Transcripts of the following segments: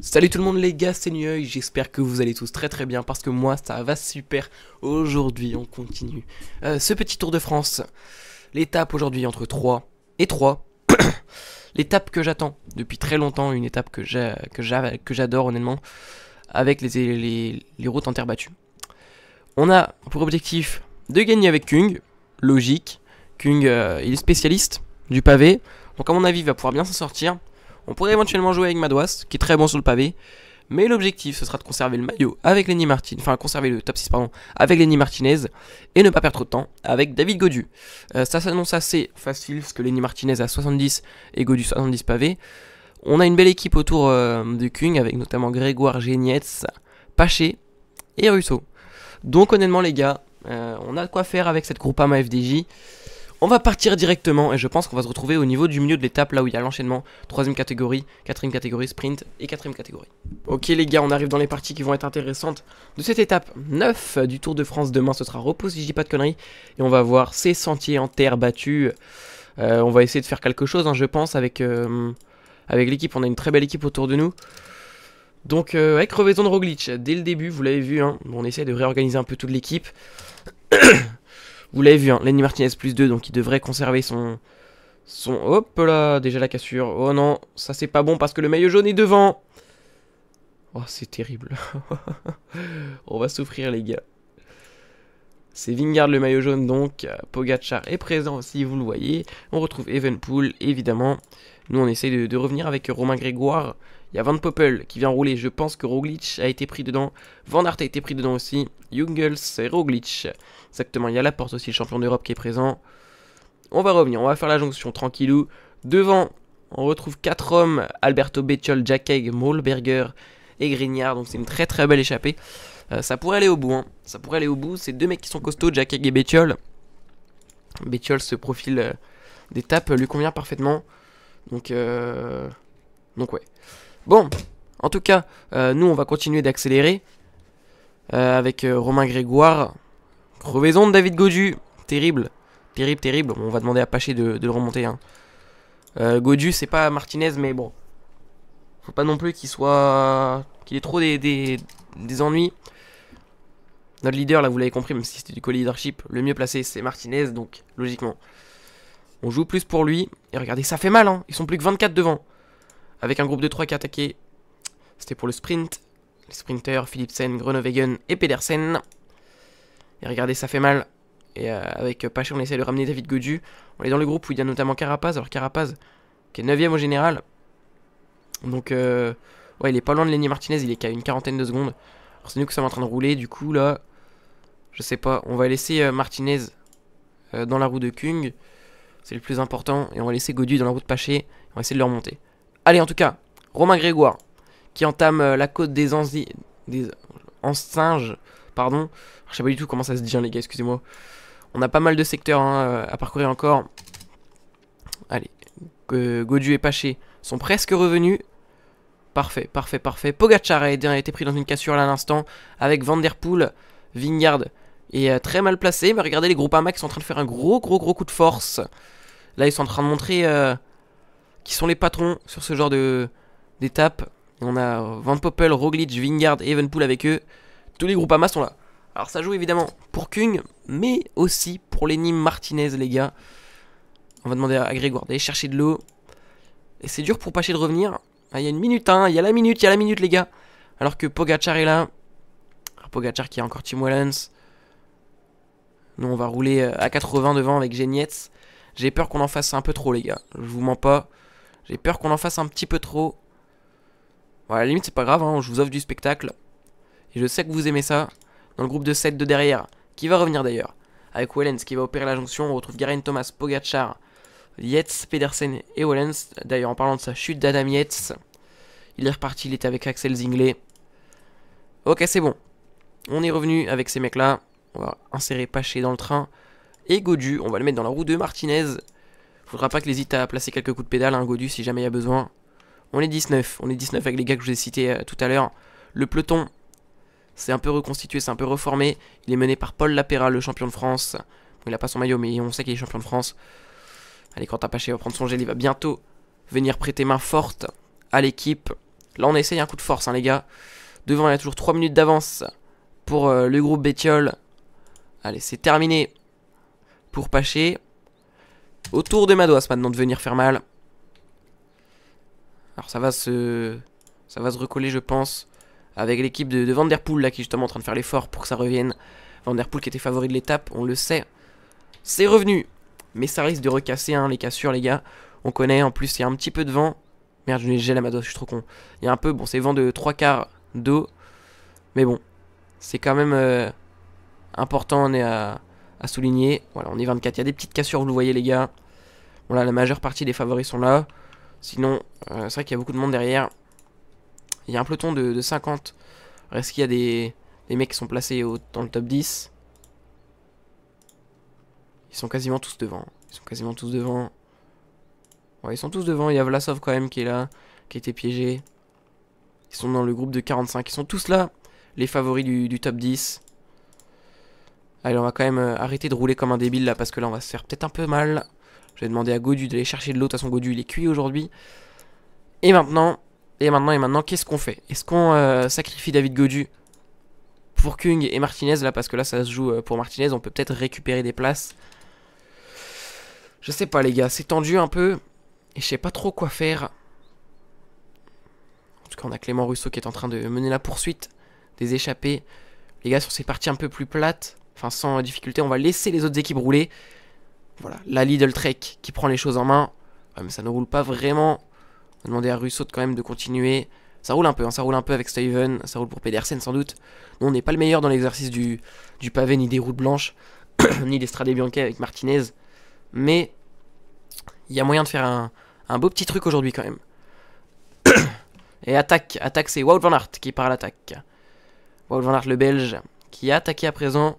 Salut tout le monde les gars, c'est Nueuil, j'espère que vous allez tous très très bien parce que moi ça va super. Aujourd'hui on continue euh, ce petit Tour de France. L'étape aujourd'hui entre 3 et 3. L'étape que j'attends depuis très longtemps, une étape que j'adore honnêtement, avec les, routes en terre battue. On a pour objectif de gagner avec Kung, logique. Kung, euh, il est spécialiste du pavé. Donc à mon avis, il va pouvoir bien s'en sortir. On pourrait éventuellement jouer avec Madouas, qui est très bon sur le pavé. Mais l'objectif, ce sera de conserver le maillot avec Lenny Martinez, enfin conserver le top 6 avec Lenny Martinez et ne pas perdre trop de temps avec David Godu. Euh, ça s'annonce assez facile parce que Lenny Martinez a 70 et Godu 70 pavés. On a une belle équipe autour de euh, du Kung avec notamment Grégoire Génietz, Paché et Russo. Donc honnêtement les gars, euh, on a de quoi faire avec cette groupama FDJ. On va partir directement et je pense qu'on va se retrouver au niveau du milieu de l'étape, là où il y a l'enchaînement. Troisième catégorie, quatrième catégorie, sprint et quatrième catégorie. Ok les gars, on arrive dans les parties qui vont être intéressantes de cette étape 9 du Tour de France. Demain, ce sera repos si je dis pas de conneries. Et on va voir ces sentiers en terre battue. Euh, on va essayer de faire quelque chose, hein, je pense, avec, euh, avec l'équipe. On a une très belle équipe autour de nous. Donc euh, avec Revaison de Roglic, dès le début, vous l'avez vu, hein, on essaie de réorganiser un peu toute l'équipe. Vous l'avez vu, hein, Lenny Martinez plus 2, donc il devrait conserver son... son... Hop là, déjà la cassure. Oh non, ça c'est pas bon parce que le maillot jaune est devant. Oh, c'est terrible. On va souffrir, les gars. C'est Vingard le maillot jaune, donc euh, Pogachar est présent si vous le voyez. On retrouve Evenpool, évidemment. Nous, on essaye de revenir avec Romain Grégoire. Il y a Van Poppel qui vient rouler. Je pense que Roglic a été pris dedans. Van Aert a été pris dedans aussi. Jungels et Roglic. Exactement. Il y a la porte aussi, le champion d'Europe qui est présent. On va revenir. On va faire la jonction tranquillou. Devant, on retrouve 4 hommes. Alberto Bettiol, Jack Egg, Molberger et Grignard. Donc c'est une très très belle échappée. Euh, ça pourrait aller au bout. Hein. Ça pourrait aller au bout. C'est deux mecs qui sont costauds, Jack et Bettiol. Bettiol, ce profil euh, des d'étape lui convient parfaitement. Donc, euh, donc ouais. Bon, en tout cas, euh, nous, on va continuer d'accélérer euh, avec euh, Romain Grégoire. Crevaison de David Godu. Terrible, terrible, terrible. On va demander à Paché de, le remonter. Hein. Godu, c'est pas Martinez, mais bon. Faut pas non plus qu'il soit... qu'il ait trop des, des, ennuis. Notre leader, là, vous l'avez compris, même si c'était du co-leadership, le mieux placé, c'est Martinez, donc logiquement. On joue plus pour lui. Et regardez, ça fait mal, hein. Ils sont plus que 24 devant avec un groupe de 3 qui attaqué C'était pour le sprint. Les sprinters, Philipsen, Grenovegen et Pedersen. Et regardez, ça fait mal. Et euh, avec Paché, on essaie de ramener David Godu. On est dans le groupe où il y a notamment Carapaz. Alors Carapaz, qui est 9ème au général. Donc, euh, ouais, il est pas loin de Lenny Martinez. Il est qu'à une quarantaine de secondes. Alors c'est nous qui sommes en train de rouler. Du coup, là, je sais pas. On va laisser euh, Martinez dans la roue de Kung. C'est le plus important. Et on va laisser Godu dans la roue de Paché. On va essayer de le remonter. Allez, en tout cas, Romain Grégoire, qui entame euh, la côte des, Anzi... des singes Pardon. Je sais pas du tout comment ça se dit, hein, les gars, excusez-moi. On a pas mal de secteurs hein, euh, à parcourir encore. Allez, euh, et Paché sont presque revenus. Parfait, parfait, parfait. Pogachar a été pris dans une cassure là à l'instant avec Vanderpool, Vingard est euh, très mal placé. Mais regardez les groupes à qui sont en train de faire un gros, gros, gros coup de force. Là, ils sont en train de montrer qui sont les patrons sur ce genre d'étape. On a Van Poppel, Roglic, Vingard et Evenpool avec eux. Tous les groupes à masse sont là. Alors ça joue évidemment pour Kung, mais aussi pour les Nîmes Martinez, les gars. On va demander à Grégoire d'aller chercher de l'eau. Et c'est dur pour Paché de revenir. Ah, il y a une minute, hein. Il y a la minute, il y a la minute, les gars. Alors que Pogachar est là. Alors Pogachar qui a encore Team Wellens. Nous, on va rouler euh, à 80 devant avec Genietz. J'ai peur qu'on en fasse un peu trop, les gars. Je vous mens pas. J'ai peur qu'on en fasse un petit peu trop. Voilà, à la limite, c'est pas grave, hein, je vous offre du spectacle. Et je sais que vous aimez ça. Dans le groupe de 7 de derrière, qui va revenir d'ailleurs. Avec Wellens qui va opérer la jonction, on retrouve Garen Thomas, Pogachar, Yetz, Pedersen et Wellens. D'ailleurs, en parlant de sa chute d'Adam Yetz. il est reparti, il était avec Axel Zingley. Ok, c'est bon. On est revenu avec ces mecs-là. On va insérer Paché dans le train. Et Godu, on va le mettre dans la roue de Martinez. Faudra pas qu'il hésite à placer quelques coups de pédale, un hein, Godu, si jamais il y a besoin. On est 19, on est 19 avec les gars que je vous ai cités euh, tout à l'heure. Le peloton, c'est un peu reconstitué, c'est un peu reformé. Il est mené par Paul Lapéra, le champion de France. il n'a pas son maillot, mais on sait qu'il est champion de France. Allez, quand Paché va prendre son gel, il va bientôt venir prêter main forte à l'équipe. Là, on essaye un coup de force, hein, les gars. Devant, il y a toujours 3 minutes d'avance pour euh, le groupe Bétiol. Allez, c'est terminé pour Paché. Autour de Madois maintenant de venir faire mal. Alors ça va se... Ça va se recoller je pense. Avec l'équipe de, Vanderpool là qui est justement en train de faire l'effort pour que ça revienne. Vanderpool qui était favori de l'étape, on le sait. C'est revenu. Mais ça risque de recasser hein, les cassures les gars. On connaît en plus il y a un petit peu de vent. Merde je gelé à Madois, je suis trop con. Il y a un peu, bon c'est vent de 3 quarts d'eau. Mais bon, c'est quand même euh, important, on est à à souligner. Voilà, on est 24. Il y a des petites cassures, vous le voyez, les gars. Voilà la majeure partie des favoris sont là. Sinon, euh, c'est vrai qu'il y a beaucoup de monde derrière. Il y a un peloton de, 50. Est-ce qu'il y a des, mecs qui sont placés dans le top 10 Ils sont quasiment tous devant. Ils sont quasiment tous devant. ils sont tous devant. Il y a Vlasov quand même qui est là, qui a été piégé. Ils sont dans le groupe de 45. Ils sont tous là, les favoris du top 10. Allez, on va quand même euh, arrêter de rouler comme un débile là, parce que là, on va se faire peut-être un peu mal. Je vais demander à Godu d'aller chercher de l'eau. De toute façon, Godu, il est cuit aujourd'hui. Et maintenant, et maintenant, et maintenant, qu'est-ce qu'on fait Est-ce qu'on euh, sacrifie David Godu pour Kung et Martinez là Parce que là, ça se joue euh, pour Martinez. On peut peut-être récupérer des places. Je sais pas, les gars. C'est tendu un peu. Et je sais pas trop quoi faire. En tout cas, on a Clément Russo qui est en train de mener la poursuite des échappés. Les gars, sur ces parties un peu plus plates, enfin sans difficulté, on va laisser les autres équipes rouler. Voilà, la Lidl Trek qui prend les choses en main. mais ça ne roule pas vraiment. On va demander à Russo quand même de continuer. Ça roule un peu, hein, ça roule un peu avec Steven, ça roule pour Pedersen sans doute. Nous, on n'est pas le meilleur dans l'exercice du, du pavé, ni des routes blanches, ni des Strade Bianca avec Martinez. Mais il y a moyen de faire un, beau petit truc aujourd'hui quand même. Et attaque, attaque c'est Wout Van Aert qui part à l'attaque. Wout Van Aert le Belge qui a attaqué à présent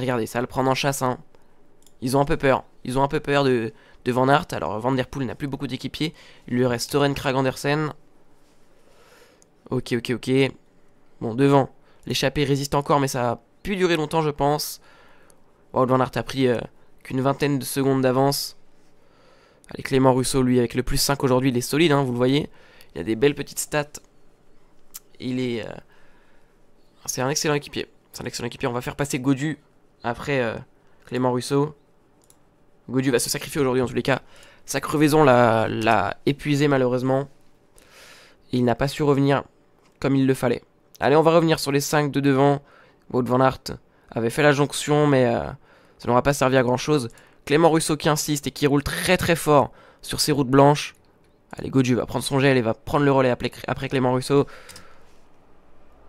regardez, ça le prendre en chasse. Hein. Ils ont un peu peur. Ils ont un peu peur de, Van Hart. Alors Van Der Poel n'a plus beaucoup d'équipiers. Il lui reste Thorin Krag Andersen. Ok, ok, ok. Bon, devant. L'échappée résiste encore, mais ça a pu durer longtemps, je pense. Van Aert a pris euh, qu'une vingtaine de secondes d'avance. Allez, Clément Rousseau, lui, avec le plus 5 aujourd'hui, il est solide, hein, vous le voyez. Il a des belles petites stats. Il est... Euh, c'est un excellent équipier. C'est un excellent équipier. On va faire passer Godu après euh, Clément Russo, Godieu va se sacrifier aujourd'hui en tous les cas. Sa crevaison l'a épuisé malheureusement. Il n'a pas su revenir comme il le fallait. Allez, on va revenir sur les 5 de devant. Wout van Hart avait fait la jonction, mais euh, ça n'aura pas servi à grand-chose. Clément Rousseau qui insiste et qui roule très très fort sur ses routes blanches. Allez, Godieu va prendre son gel et va prendre le relais après Clément Rousseau.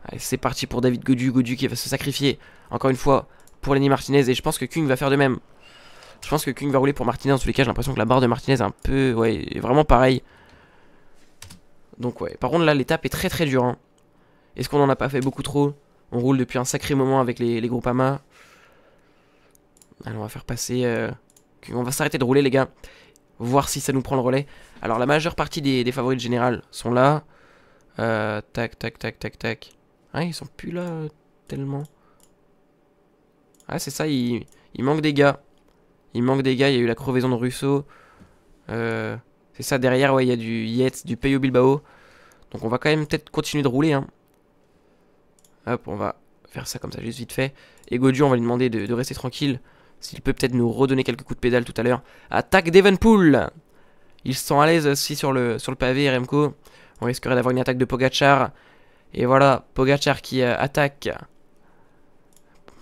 Allez, c'est parti pour David Godu. Godu qui va se sacrifier. Encore une fois, pour Lenny Martinez. Et je pense que Kung va faire de même. Je pense que Kung va rouler pour Martinez. En tous les cas, j'ai l'impression que la barre de Martinez est un peu. Ouais, vraiment pareil. Donc, ouais. Par contre, là, l'étape est très très dure. Est-ce qu'on en a pas fait beaucoup trop On roule depuis un sacré moment avec les, groupes amas. Allez, on va faire passer. On va s'arrêter de rouler, les gars. Voir si ça nous prend le relais. Alors, la majeure partie des, favoris de général sont là. tac, tac, tac, tac, tac. Ah, ils sont plus là tellement. Ah, c'est ça, il, manque des gars. Il manque des gars, il y a eu la crevaison de Russo. Euh, c'est ça, derrière, ouais, il y a du yet du Payo Bilbao. Donc on va quand même peut-être continuer de rouler. Hein. Hop, on va faire ça comme ça, juste vite fait. Et Godu, on va lui demander de, rester tranquille. S'il peut peut-être nous redonner quelques coups de pédale tout à l'heure. Attaque Devenpool ils sont sent à l'aise aussi sur le, sur le pavé, Remco. On risquerait d'avoir une attaque de Pogachar. Et voilà, Pogachar qui euh, attaque.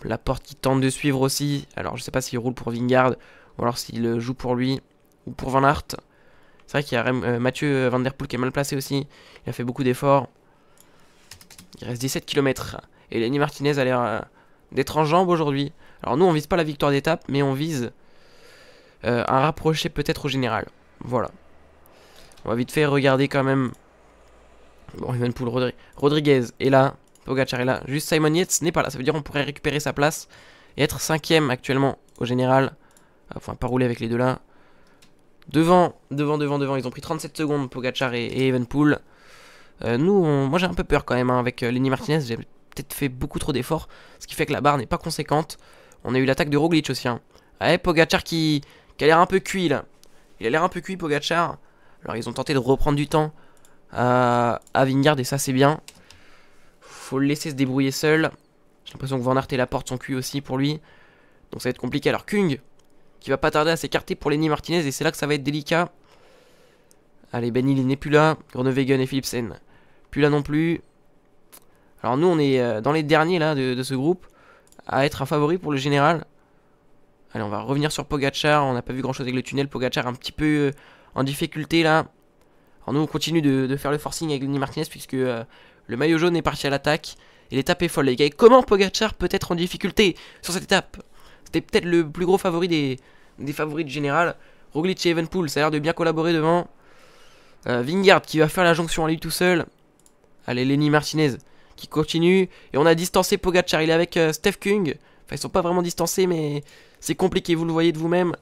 La porte qui tente de suivre aussi. Alors je sais pas s'il roule pour Vingard ou alors s'il euh, joue pour lui ou pour Van Hart. C'est vrai qu'il y a euh, Mathieu euh, Van Der Poel qui est mal placé aussi. Il a fait beaucoup d'efforts. Il reste 17 km. Et Lenny Martinez a l'air d'être en jambes aujourd'hui. Alors nous on vise pas la victoire d'étape mais on vise à un peut-être au général. Voilà. On va vite fait regarder quand même. Bon, une Rodriguez est là. Pogacar est là. Juste Simon Yates n'est pas là. Ça veut dire qu'on pourrait récupérer sa place et être 5 cinquième actuellement au général. Enfin, ah, pas rouler avec les deux là. Devant, devant, devant, devant. Ils ont pris 37 secondes, Pogachar et, Evenpool. Euh, nous, moi j'ai un peu peur quand même hein, avec euh, Lenny Martinez. J'ai peut-être fait beaucoup trop d'efforts. Ce qui fait que la barre n'est pas conséquente. On a eu l'attaque de Roglic aussi. Hein. Pogacar qui, a l'air un peu cuit là. Il a l'air un peu cuit, Pogacar. Alors ils ont tenté de reprendre du temps à, à Vingard et ça c'est bien faut le laisser se débrouiller seul. J'ai l'impression que Van Arte et porte son cul aussi pour lui. Donc ça va être compliqué. Alors Kung, qui va pas tarder à s'écarter pour Lenny Martinez, et c'est là que ça va être délicat. Allez, Benny, il n'est plus là. et Philipsen, plus là non plus. Alors nous, on est euh, dans les derniers là de, ce groupe à être un favori pour le général. Allez, on va revenir sur Pogachar. On n'a pas vu grand chose avec le tunnel. Pogachar un petit peu euh, en difficulté là. Alors nous, on continue de, faire le forcing avec Lenny Martinez puisque euh, le maillot jaune est parti à l'attaque. Et l'étape est folle, les gars. Et comment Pogachar peut être en difficulté sur cette étape C'était peut-être le plus gros favori des, favoris de général. Roglic et Evenpool, ça a l'air de bien collaborer devant. Euh, Vingard qui va faire la jonction à lui tout seul. Allez, Lenny Martinez qui continue. Et on a distancé Pogachar. Il est avec euh, Steph Kung. Enfin, ils sont pas vraiment distancés, mais c'est compliqué, vous le voyez de vous-même.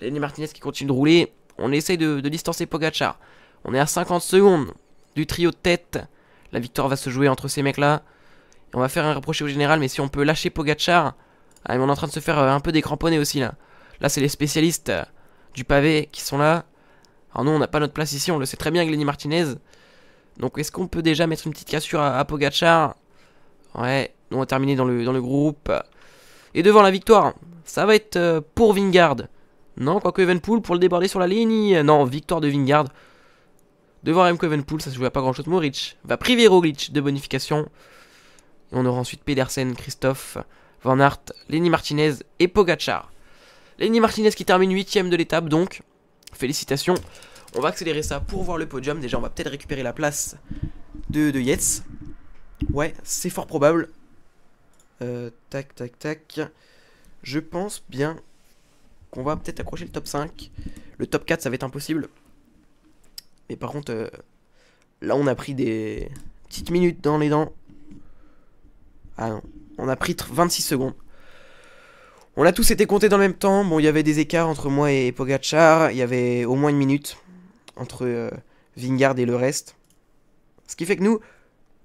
Lenny Martinez qui continue de rouler. On essaye de, de distancer Pogachar. On est à 50 secondes du trio de tête. La victoire va se jouer entre ces mecs-là. On va faire un rapproché au général, mais si on peut lâcher Pogachar. Ah, on est en train de se faire euh, un peu décramponner aussi là. Là, c'est les spécialistes euh, du pavé qui sont là. Alors, nous, on n'a pas notre place ici, on le sait très bien, Lenny Martinez. Donc, est-ce qu'on peut déjà mettre une petite cassure à, Pogachar Ouais, on va terminer dans le, dans le groupe. Et devant la victoire, ça va être euh, pour Vingard. Non, quoique Evenpool pour le déborder sur la ligne. Non, victoire de Vingard. Devant M. Covenpool, ça se joue à pas grand chose. rich. va priver Roglic de bonification. Et on aura ensuite Pedersen, Christophe, Van Aert, Lenny Martinez et Pogachar. Lenny Martinez qui termine 8ème de l'étape donc. Félicitations. On va accélérer ça pour voir le podium. Déjà, on va peut-être récupérer la place de, de Yates. Ouais, c'est fort probable. Euh, tac, tac, tac. Je pense bien qu'on va peut-être accrocher le top 5. Le top 4, ça va être impossible. Mais par contre, euh, là, on a pris des petites minutes dans les dents. Ah non, on a pris 26 secondes. On a tous été comptés dans le même temps. Bon, il y avait des écarts entre moi et Pogachar. Il y avait au moins une minute entre euh, Vingard et le reste. Ce qui fait que nous,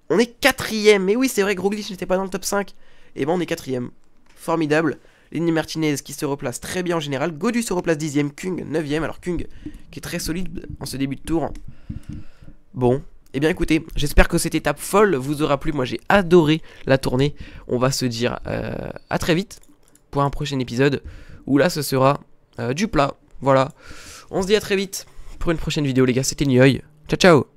on est quatrième. mais oui, c'est vrai que n'était pas dans le top 5. Et eh ben, on est quatrième. Formidable. Lenny Martinez qui se replace très bien en général. Godu se replace 10 Kung 9 Alors Kung qui est très solide en ce début de tour. Bon. Eh bien écoutez, j'espère que cette étape folle vous aura plu. Moi j'ai adoré la tournée. On va se dire euh, à très vite pour un prochain épisode où là ce sera euh, du plat. Voilà. On se dit à très vite pour une prochaine vidéo les gars. C'était Nioy. Ciao ciao